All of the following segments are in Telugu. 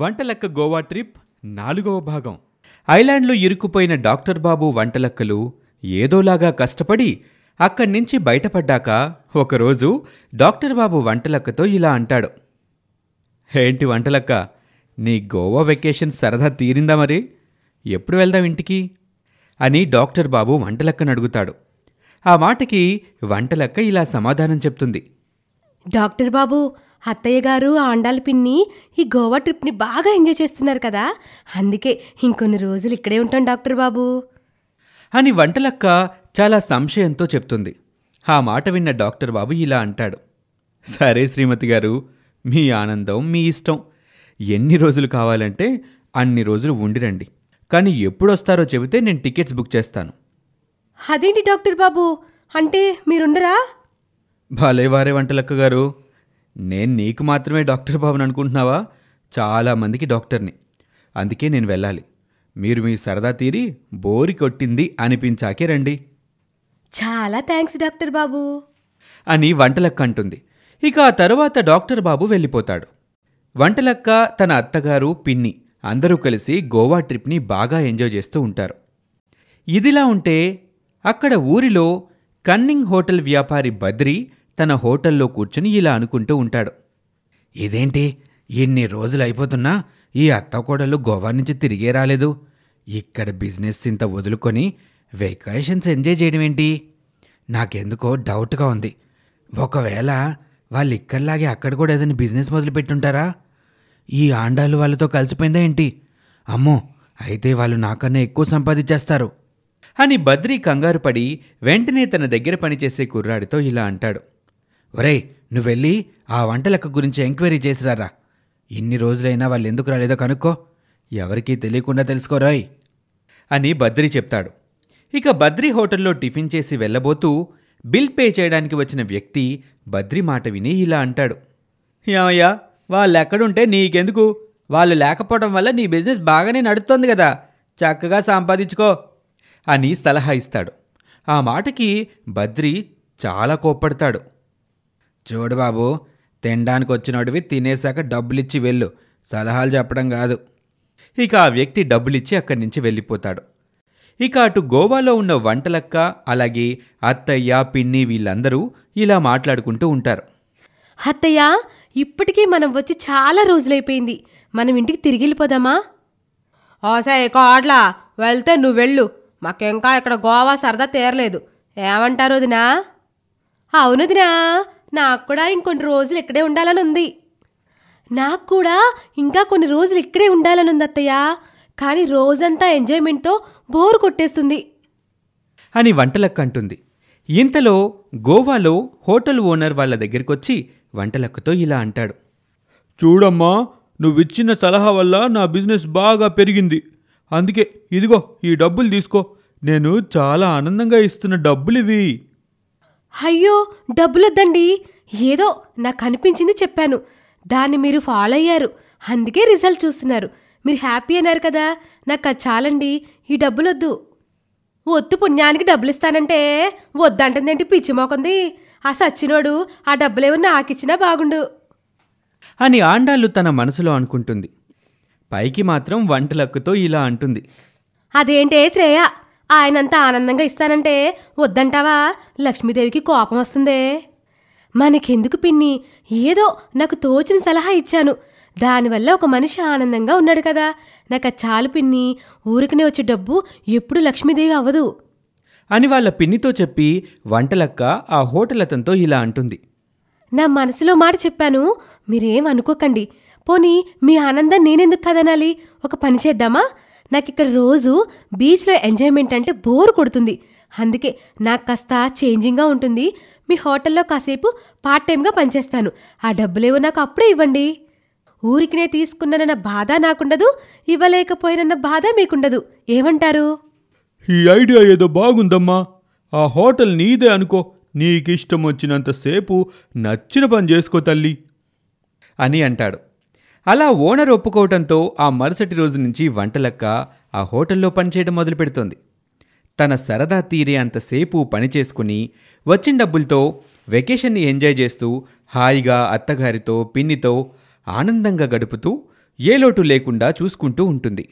వంటలక్క గోవా ట్రిప్ నాలుగవ భాగం ఐలాండ్లో ఇరుక్కుపోయిన డాక్టర్ బాబు వంటలక్కలు ఏదోలాగా కష్టపడి అక్కడి నుంచి బయటపడ్డాక ఒకరోజు డాక్టర్ బాబు వంటలక్కతో ఇలా అంటాడు ఏంటి వంటలక్క నీ గోవా వెకేషన్ సరదా తీరిందా మరి ఎప్పుడు వెళ్దాం ఇంటికి అని డాక్టర్ బాబు వంటలక్కను అడుగుతాడు ఆ మాటకి వంటలక్క ఇలా సమాధానం చెప్తుంది డాక్టర్ బాబు అత్తయ్య గారు ఆండాల పిన్ని ఈ గోవా ట్రిప్ని బాగా ఎంజాయ్ చేస్తున్నారు కదా అందుకే ఇంకొన్ని రోజులు ఇక్కడే ఉంటాం డాక్టర్ బాబు అని వంటలక్క చాలా సంశయంతో చెప్తుంది ఆ మాట విన్న డాక్టర్ బాబు ఇలా అంటాడు సరే శ్రీమతి గారు మీ ఆనందం మీ ఇష్టం ఎన్ని రోజులు కావాలంటే అన్ని రోజులు ఉండిరండి కానీ ఎప్పుడొస్తారో చెబితే నేను టికెట్స్ బుక్ చేస్తాను అదేంటి డాక్టర్ బాబు అంటే మీరుండరా భలేవారే వంటలక్క గారు నేను నీకు మాత్రమే డాక్టర్ బాబుని అనుకుంటున్నావా చాలామందికి డాక్టర్ని అందుకే నేను వెళ్ళాలి మీరు మీ సరదా తీరి బోరి కొట్టింది అనిపించాకే రండి చాలా థ్యాంక్స్ డాక్టర్ బాబు అని వంటలక్క అంటుంది ఇక ఆ తర్వాత డాక్టర్ బాబు వెళ్ళిపోతాడు వంటలక్క తన అత్తగారు పిన్ని అందరూ కలిసి గోవా ట్రిప్ని బాగా ఎంజాయ్ చేస్తూ ఉంటారు ఇదిలా ఉంటే అక్కడ ఊరిలో కన్నింగ్ హోటల్ వ్యాపారి బద్రి తన హోటల్లో కూర్చుని ఇలా అనుకుంటూ ఉంటాడు ఇదేంటి ఇన్ని రోజులు అయిపోతున్నా ఈ అత్తకోడలు గోవా నుంచి తిరిగే రాలేదు ఇక్కడ బిజినెస్ ఇంత వదులుకొని వెకేషన్స్ ఎంజాయ్ చేయడం ఏంటి నాకెందుకో డౌట్గా ఉంది ఒకవేళ వాళ్ళు ఇక్కడలాగే అక్కడ కూడా ఏదైనా బిజినెస్ మొదలుపెట్టుంటారా ఈ ఆండాలు వాళ్ళతో కలిసిపోయిందా ఏంటి అమ్మో అయితే వాళ్ళు నాకన్నా ఎక్కువ సంపాదించేస్తారు అని బద్రి కంగారు పడి వెంటనే తన దగ్గర పనిచేసే కుర్రాడితో ఇలా అంటాడు ఒరేయ్ నువ్వెళ్ళి ఆ వంటలకు గురించి ఎంక్వైరీ చేసిరారా ఇన్ని రోజులైనా వాళ్ళు ఎందుకు రాలేదో కనుక్కో ఎవరికీ తెలియకుండా తెలుసుకోరాయ్ అని బద్రి చెప్తాడు ఇక బద్రి హోటల్లో టిఫిన్ చేసి వెళ్ళబోతూ బిల్ పే చేయడానికి వచ్చిన వ్యక్తి బద్రి మాట విని ఇలా అంటాడు యామయ్యా వాళ్ళు ఎక్కడుంటే నీకెందుకు వాళ్ళు లేకపోవడం వల్ల నీ బిజినెస్ బాగానే నడుస్తోంది కదా చక్కగా సంపాదించుకో అని సలహా ఇస్తాడు ఆ మాటకి బద్రి చాలా కోప్పడతాడు చూడు బాబు తినడానికి వచ్చినోడివి తినేశాక డబ్బులిచ్చి వెళ్ళు సలహాలు చెప్పడం కాదు ఇక ఆ వ్యక్తి డబ్బులిచ్చి అక్కడి నుంచి వెళ్ళిపోతాడు ఇక అటు గోవాలో ఉన్న వంటలక్క అలాగే అత్తయ్య పిన్ని వీళ్ళందరూ ఇలా మాట్లాడుకుంటూ ఉంటారు అత్తయ్య ఇప్పటికీ మనం వచ్చి చాలా రోజులైపోయింది మనం ఇంటికి తిరిగి వెళ్ళిపోదామా ఓసే కోడ్లా వెళ్తే నువ్వు వెళ్ళు మాకింకా ఇక్కడ గోవా సరదా తీరలేదు ఏమంటారు వదినా అవునుదినా నాకు కూడా ఇంకొన్ని రోజులు ఇక్కడే ఉండాలని ఉంది నాకు కూడా ఇంకా కొన్ని రోజులు ఇక్కడే ఉండాలని ఉంది అత్తయ్య కానీ రోజంతా ఎంజాయ్మెంట్తో బోర్ కొట్టేస్తుంది అని వంటలక్క అంటుంది ఇంతలో గోవాలో హోటల్ ఓనర్ వాళ్ళ దగ్గరికొచ్చి వంటలక్కతో ఇలా అంటాడు చూడమ్మా నువ్విచ్చిన సలహా వల్ల నా బిజినెస్ బాగా పెరిగింది అందుకే ఇదిగో ఈ డబ్బులు తీసుకో నేను చాలా ఆనందంగా ఇస్తున్న డబ్బులు ఇవి అయ్యో డబ్బులొద్దండి ఏదో నాకు అనిపించింది చెప్పాను దాన్ని మీరు ఫాలో అయ్యారు అందుకే రిజల్ట్ చూస్తున్నారు మీరు హ్యాపీ అన్నారు కదా నాకు అది చాలండి ఈ డబ్బులొద్దు ఒత్తు పుణ్యానికి డబ్బులు ఇస్తానంటే వద్దంటుందేంటి పిచ్చి ఆ సచ్చినోడు ఆ డబ్బులేవో నాకిచ్చినా బాగుండు అని ఆండాళ్ళు తన మనసులో అనుకుంటుంది పైకి మాత్రం వంటలక్కుతో ఇలా అంటుంది అదేంటే శ్రేయ ఆయనంత ఆనందంగా ఇస్తానంటే వద్దంటావా లక్ష్మీదేవికి కోపం వస్తుందే మనకెందుకు పిన్ని ఏదో నాకు తోచిన సలహా ఇచ్చాను దానివల్ల ఒక మనిషి ఆనందంగా ఉన్నాడు కదా నాకు చాలు పిన్ని ఊరికనే వచ్చే డబ్బు ఎప్పుడు లక్ష్మీదేవి అవ్వదు అని వాళ్ళ పిన్నితో చెప్పి వంటలక్క ఆ హోటల్ అతనితో ఇలా అంటుంది నా మనసులో మాట చెప్పాను మీరేం అనుకోకండి పోనీ మీ ఆనందం నేనెందుకు కదనాలి ఒక పని చేద్దామా నాకు ఇక్కడ రోజు బీచ్లో ఎంజాయ్మెంట్ అంటే బోర్ కొడుతుంది అందుకే నాకు కాస్త చేంజింగ్గా ఉంటుంది మీ హోటల్లో కాసేపు పార్ట్ టైంగా పనిచేస్తాను ఆ డబ్బులేవో నాకు అప్పుడే ఇవ్వండి ఊరికినే తీసుకున్నానన్న బాధ నాకుండదు ఇవ్వలేకపోయినన్న బాధ మీకుండదు ఏమంటారు ఈ ఐడియా ఏదో బాగుందమ్మా ఆ హోటల్ నీదే అనుకో నీకిష్టం వచ్చినంతసేపు నచ్చిన పని చేసుకో తల్లి అని అంటాడు అలా ఓనర్ ఒప్పుకోవడంతో ఆ మరుసటి రోజు నుంచి వంటలక్క ఆ హోటల్లో పనిచేయడం మొదలు పెడుతోంది తన సరదా తీరే అంతసేపు పనిచేసుకుని వచ్చిన డబ్బులతో వెకేషన్ని ఎంజాయ్ చేస్తూ హాయిగా అత్తగారితో పిన్నితో ఆనందంగా గడుపుతూ ఏ లోటు లేకుండా చూసుకుంటూ ఉంటుంది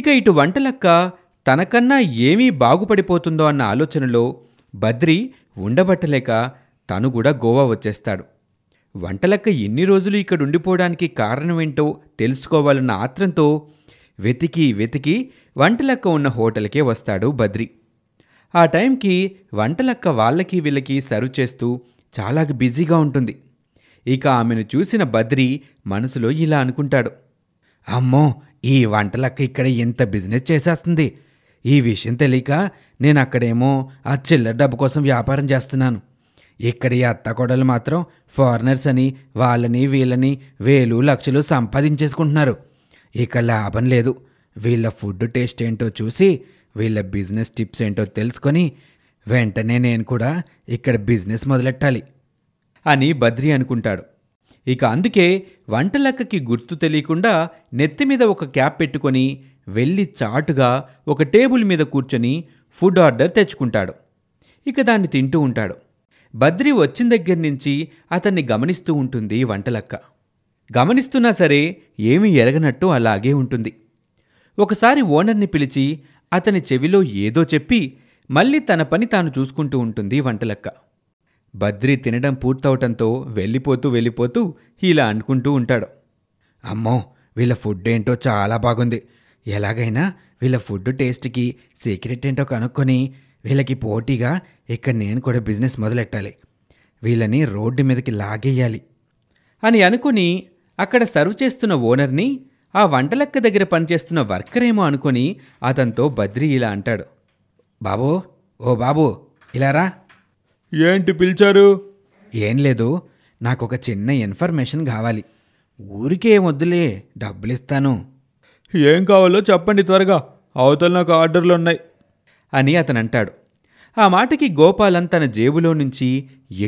ఇక ఇటు వంటలక్క తనకన్నా ఏమీ బాగుపడిపోతుందో అన్న ఆలోచనలో బద్రి ఉండబట్టలేక తను కూడా గోవా వచ్చేస్తాడు వంటలక్క ఎన్ని రోజులు ఇక్కడ ఉండిపోవడానికి కారణమేంటో తెలుసుకోవాలన్న ఆత్రంతో వెతికి వెతికి వంటలక్క ఉన్న హోటల్కే వస్తాడు బద్రి ఆ టైంకి వంటలక్క వాళ్ళకి వీళ్ళకి సర్వ్ చేస్తూ చాలా బిజీగా ఉంటుంది ఇక ఆమెను చూసిన బద్రి మనసులో ఇలా అనుకుంటాడు అమ్మో ఈ వంటలక్క ఇక్కడ ఎంత బిజినెస్ చేసేస్తుంది ఈ విషయం తెలియక నేను అక్కడేమో ఆ చిల్లర డబ్బు కోసం వ్యాపారం చేస్తున్నాను ఇక్కడ ఈ అత్తకోడలు మాత్రం ఫారినర్స్ అని వాళ్ళని వీళ్ళని వేలు లక్షలు సంపాదించేసుకుంటున్నారు ఇక లాభం లేదు వీళ్ళ ఫుడ్ టేస్ట్ ఏంటో చూసి వీళ్ళ బిజినెస్ టిప్స్ ఏంటో తెలుసుకొని వెంటనే నేను కూడా ఇక్కడ బిజినెస్ మొదలెట్టాలి అని బద్రి అనుకుంటాడు ఇక అందుకే వంటలక్కకి గుర్తు తెలియకుండా నెత్తి మీద ఒక క్యాప్ పెట్టుకొని వెళ్ళి చాటుగా ఒక టేబుల్ మీద కూర్చొని ఫుడ్ ఆర్డర్ తెచ్చుకుంటాడు ఇక దాన్ని తింటూ ఉంటాడు బద్రి వచ్చిన దగ్గర నుంచి అతన్ని గమనిస్తూ ఉంటుంది వంటలక్క గమనిస్తున్నా సరే ఏమీ ఎరగనట్టు అలాగే ఉంటుంది ఒకసారి ఓనర్ని పిలిచి అతని చెవిలో ఏదో చెప్పి మళ్ళీ తన పని తాను చూసుకుంటూ ఉంటుంది వంటలక్క బద్రి తినడం పూర్తవటంతో వెళ్ళిపోతూ వెళ్ళిపోతూ ఇలా అనుకుంటూ ఉంటాడు అమ్మో వీళ్ళ ఫుడ్ ఏంటో చాలా బాగుంది ఎలాగైనా వీళ్ళ ఫుడ్ టేస్ట్కి సీక్రెట్ ఏంటో కనుక్కొని వీళ్ళకి పోటీగా ఇక్కడ నేను కూడా బిజినెస్ మొదలెట్టాలి వీళ్ళని రోడ్డు మీదకి లాగేయాలి అని అనుకుని అక్కడ సర్వ్ చేస్తున్న ఓనర్ని ఆ వంటలెక్క దగ్గర పనిచేస్తున్న వర్కరేమో అనుకుని అతనితో బద్రి ఇలా అంటాడు బాబో ఓ బాబు ఇలారా ఏంటి పిలిచారు ఏం లేదు నాకు ఒక చిన్న ఇన్ఫర్మేషన్ కావాలి ఊరికే వద్దులే డబ్బులు ఇస్తాను ఏం కావాలో చెప్పండి త్వరగా అవతల నాకు ఆర్డర్లు ఉన్నాయి అని అతను అంటాడు ఆ మాటకి గోపాలన్ తన జేబులో నుంచి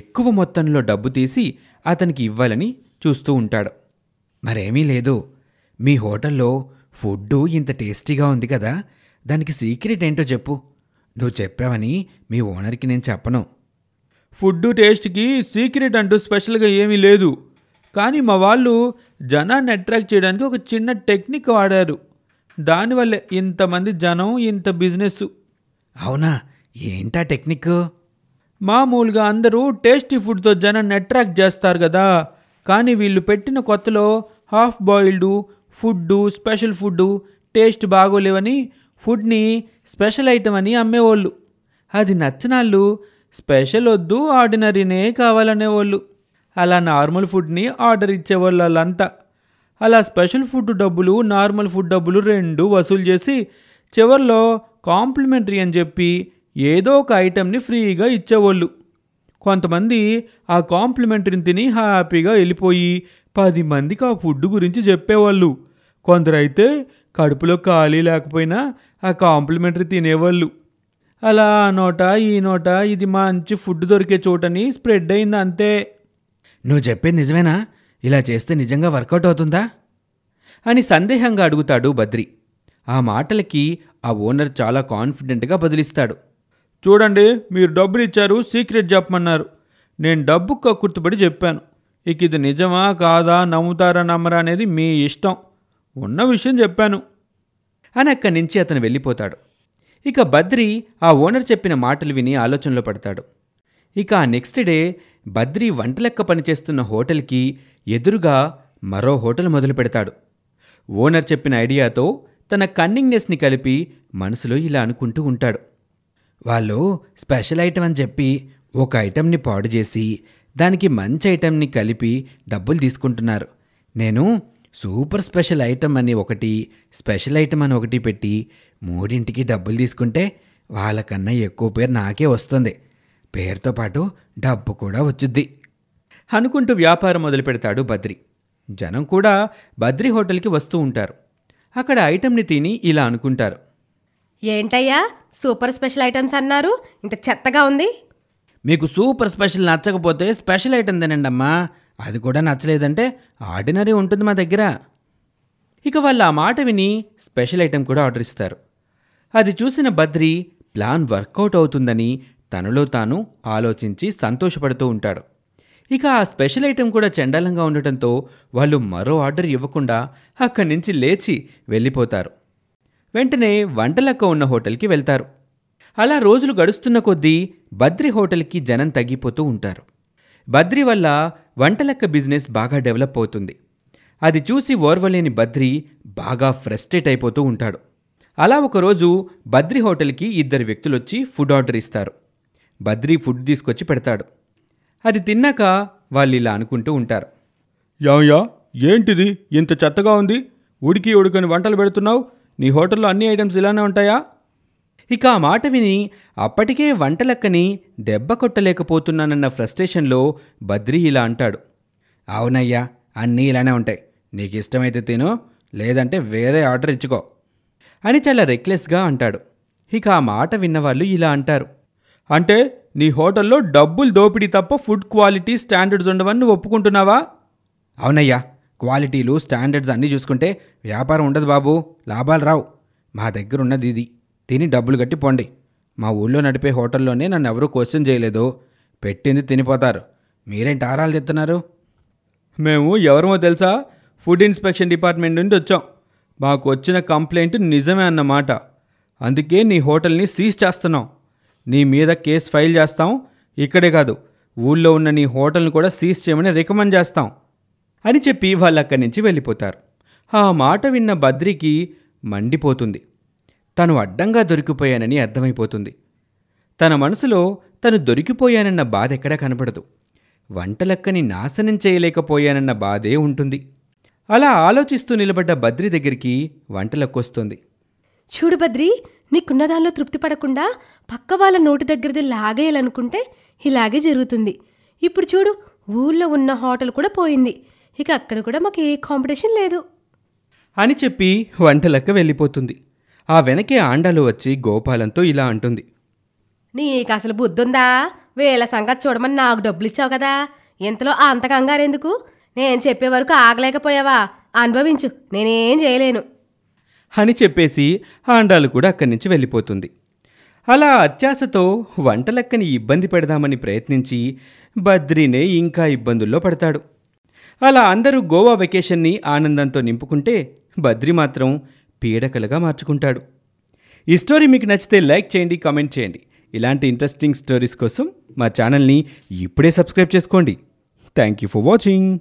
ఎక్కువ మొత్తంలో డబ్బు తీసి అతనికి ఇవ్వాలని చూస్తూ ఉంటాడు మరేమీ లేదు మీ హోటల్లో ఫుడ్డు ఇంత టేస్టీగా ఉంది కదా దానికి సీక్రెట్ ఏంటో చెప్పు నువ్వు చెప్పావని మీ ఓనర్కి నేను చెప్పను ఫుడ్డు టేస్ట్కి సీక్రెట్ అంటూ స్పెషల్గా ఏమీ లేదు కానీ మా వాళ్ళు జనాన్ని అట్రాక్ట్ చేయడానికి ఒక చిన్న టెక్నిక్ వాడారు దానివల్ల ఇంతమంది జనం ఇంత బిజినెస్ అవునా ఏంటా టెక్నిక్ మామూలుగా అందరూ టేస్టీ ఫుడ్తో జనాన్ని అట్రాక్ట్ చేస్తారు కదా కానీ వీళ్ళు పెట్టిన కొత్తలో half boiled food special food taste బాగోలేవని ఫుడ్ని స్పెషల్ ఐటమ్ అని అమ్మేవాళ్ళు అది నచ్చినాళ్ళు స్పెషల్ వద్దు ఆర్డినరీనే కావాలనేవాళ్ళు అలా నార్మల్ ఫుడ్ని ఆర్డర్ ఇచ్చేవాళ్ళు వాళ్ళంతా అలా స్పెషల్ ఫుడ్ డబ్బులు నార్మల్ ఫుడ్ డబ్బులు రెండు వసూలు చేసి చివరిలో కాంప్లిమెంటరీ అని చెప్పి ఏదో ఒక ఐటెంని ఫ్రీగా ఇచ్చేవాళ్ళు కొంతమంది ఆ కాంప్లిమెంటరీని తిని హ్యాపీగా వెళ్ళిపోయి పది మందికి ఆ ఫుడ్ గురించి చెప్పేవాళ్ళు కొందరైతే కడుపులో ఖాళీ లేకపోయినా ఆ కాంప్లిమెంటరీ తినేవాళ్ళు అలా ఆ నోట ఈ నోట ఇది మంచి ఫుడ్ దొరికే చోటని స్ప్రెడ్ అయింది అంతే నువ్వు చెప్పేది నిజమేనా ఇలా చేస్తే నిజంగా వర్కౌట్ అవుతుందా అని సందేహంగా అడుగుతాడు బద్రి ఆ మాటలకి ఆ ఓనర్ చాలా కాన్ఫిడెంట్గా బదిలిస్తాడు చూడండి మీరు డబ్బులు ఇచ్చారు సీక్రెట్ చెప్పమన్నారు నేను డబ్బుకు కుర్తుపడి చెప్పాను ఇక ఇది నిజమా కాదా నమ్ముతారా నమ్మరా అనేది మీ ఇష్టం ఉన్న విషయం చెప్పాను అని అక్కడి నుంచి అతను వెళ్ళిపోతాడు ఇక బద్రి ఆ ఓనర్ చెప్పిన మాటలు విని ఆలోచనలో పడతాడు ఇక ఆ నెక్స్ట్ డే బద్రి వంటలెక్క పనిచేస్తున్న హోటల్కి ఎదురుగా మరో హోటల్ మొదలు పెడతాడు ఓనర్ చెప్పిన ఐడియాతో తన కన్నింగ్నెస్ని కలిపి మనసులో ఇలా అనుకుంటూ ఉంటాడు వాళ్ళు స్పెషల్ ఐటెం అని చెప్పి ఒక ఐటెంని పాడు చేసి దానికి మంచి ఐటెంని కలిపి డబ్బులు తీసుకుంటున్నారు నేను సూపర్ స్పెషల్ ఐటెం అని ఒకటి స్పెషల్ ఐటెం అని ఒకటి పెట్టి మూడింటికి డబ్బులు తీసుకుంటే వాళ్ళకన్నా ఎక్కువ పేరు నాకే వస్తుంది పేరుతో పాటు డబ్బు కూడా వచ్చుద్ది అనుకుంటూ వ్యాపారం మొదలు పెడతాడు బద్రి జనం కూడా బద్రి హోటల్కి వస్తూ ఉంటారు అక్కడ ఐటెంని తిని ఇలా అనుకుంటారు ఏంటయ్యా సూపర్ స్పెషల్ ఐటమ్స్ అన్నారు ఇంత చెత్తగా ఉంది మీకు సూపర్ స్పెషల్ నచ్చకపోతే స్పెషల్ ఐటమ్ తినండి అమ్మా అది కూడా నచ్చలేదంటే ఆర్డినరీ ఉంటుంది మా దగ్గర ఇక వాళ్ళు ఆ మాట విని స్పెషల్ ఐటెం కూడా ఆర్డర్ ఇస్తారు అది చూసిన బద్రి ప్లాన్ వర్కౌట్ అవుతుందని తనలో తాను ఆలోచించి సంతోషపడుతూ ఉంటాడు ఇక ఆ స్పెషల్ ఐటెం కూడా చండాలంగా ఉండటంతో వాళ్ళు మరో ఆర్డర్ ఇవ్వకుండా అక్కడి నుంచి లేచి వెళ్ళిపోతారు వెంటనే వంటలక్క ఉన్న హోటల్కి వెళ్తారు అలా రోజులు గడుస్తున్న కొద్దీ బద్రి హోటల్కి జనం తగ్గిపోతూ ఉంటారు బద్రి వల్ల వంటలక్క బిజినెస్ బాగా డెవలప్ అవుతుంది అది చూసి ఓర్వలేని బద్రి బాగా ఫ్రస్ట్రేట్ అయిపోతూ ఉంటాడు అలా ఒకరోజు బద్రి హోటల్కి ఇద్దరు వ్యక్తులు వచ్చి ఫుడ్ ఆర్డర్ ఇస్తారు బద్రి ఫుడ్ తీసుకొచ్చి పెడతాడు అది తిన్నాక వాళ్ళు ఇలా అనుకుంటూ ఉంటారు యా ఏంటిది ఇంత చెత్తగా ఉంది ఉడికి ఉడకని వంటలు పెడుతున్నావు నీ హోటల్లో అన్ని ఐటమ్స్ ఇలానే ఉంటాయా ఇక ఆ మాట విని అప్పటికే వంటలక్కని దెబ్బ కొట్టలేకపోతున్నానన్న ఫ్రస్ట్రేషన్లో బద్రి ఇలా అంటాడు అవునయ్యా అన్నీ ఇలానే ఉంటాయి నీకు ఇష్టమైతే తిను లేదంటే వేరే ఆర్డర్ ఇచ్చుకో అని చాలా రెక్లెస్గా అంటాడు ఇక ఆ మాట విన్నవాళ్ళు ఇలా అంటారు అంటే నీ హోటల్లో డబ్బులు దోపిడీ తప్ప ఫుడ్ క్వాలిటీ స్టాండర్డ్స్ ఉండవని నువ్వు ఒప్పుకుంటున్నావా అవునయ్యా క్వాలిటీలు స్టాండర్డ్స్ అన్నీ చూసుకుంటే వ్యాపారం ఉండదు బాబు లాభాలు రావు మా దగ్గర ఉన్నది ఇది తిని డబ్బులు కట్టి పోండి మా ఊళ్ళో నడిపే హోటల్లోనే నన్ను ఎవరూ క్వశ్చన్ చేయలేదు పెట్టింది తినిపోతారు మీరేంటి ఆరాలు తెస్తున్నారు మేము ఎవరమో తెలుసా ఫుడ్ ఇన్స్పెక్షన్ డిపార్ట్మెంట్ నుండి వచ్చాం మాకు వచ్చిన కంప్లైంట్ నిజమే అన్నమాట అందుకే నీ హోటల్ని సీజ్ చేస్తున్నాం నీ మీద కేసు ఫైల్ చేస్తాం ఇక్కడే కాదు ఊళ్ళో ఉన్న నీ హోటల్ని కూడా సీజ్ చేయమని రికమెండ్ చేస్తాం అని చెప్పి వాళ్ళక్కడి నుంచి వెళ్ళిపోతారు ఆ మాట విన్న బద్రికి మండిపోతుంది తను అడ్డంగా దొరికిపోయానని అర్థమైపోతుంది తన మనసులో తను దొరికిపోయానన్న బాధ ఎక్కడా కనపడదు వంటలక్కని నాశనం చేయలేకపోయానన్న బాధే ఉంటుంది అలా ఆలోచిస్తూ నిలబడ్డ బద్రి దగ్గరికి వంటలక్కొస్తుంది చూడు బద్రి నీకున్న దానిలో తృప్తి పడకుండా పక్క వాళ్ళ నోటి దగ్గరది లాగేయాలనుకుంటే ఇలాగే జరుగుతుంది ఇప్పుడు చూడు ఊళ్ళో ఉన్న హోటల్ కూడా పోయింది ఇక అక్కడ కూడా మాకు ఏ కాంపిటీషన్ లేదు అని చెప్పి వంటలక్క వెళ్ళిపోతుంది ఆ వెనకే ఆండాలు వచ్చి గోపాలంతో ఇలా అంటుంది నీకు అసలు బుద్ధుందా వీళ్ళ సంగతి చూడమని నాకు డబ్బులు ఇచ్చావు కదా ఇంతలో అంత కంగారెందుకు నేను చెప్పే వరకు ఆగలేకపోయావా అనుభవించు నేనేం చేయలేను అని చెప్పేసి ఆండాలు కూడా అక్కడి నుంచి వెళ్ళిపోతుంది అలా అత్యాశతో వంటలక్కని ఇబ్బంది పెడదామని ప్రయత్నించి బద్రీనే ఇంకా ఇబ్బందుల్లో పడతాడు అలా అందరూ గోవా వెకేషన్ని ఆనందంతో నింపుకుంటే బద్రి మాత్రం పీడకలుగా మార్చుకుంటాడు ఈ స్టోరీ మీకు నచ్చితే లైక్ చేయండి కామెంట్ చేయండి ఇలాంటి ఇంట్రెస్టింగ్ స్టోరీస్ కోసం మా ఛానల్ని ఇప్పుడే సబ్స్క్రైబ్ చేసుకోండి థ్యాంక్ యూ ఫర్ వాచింగ్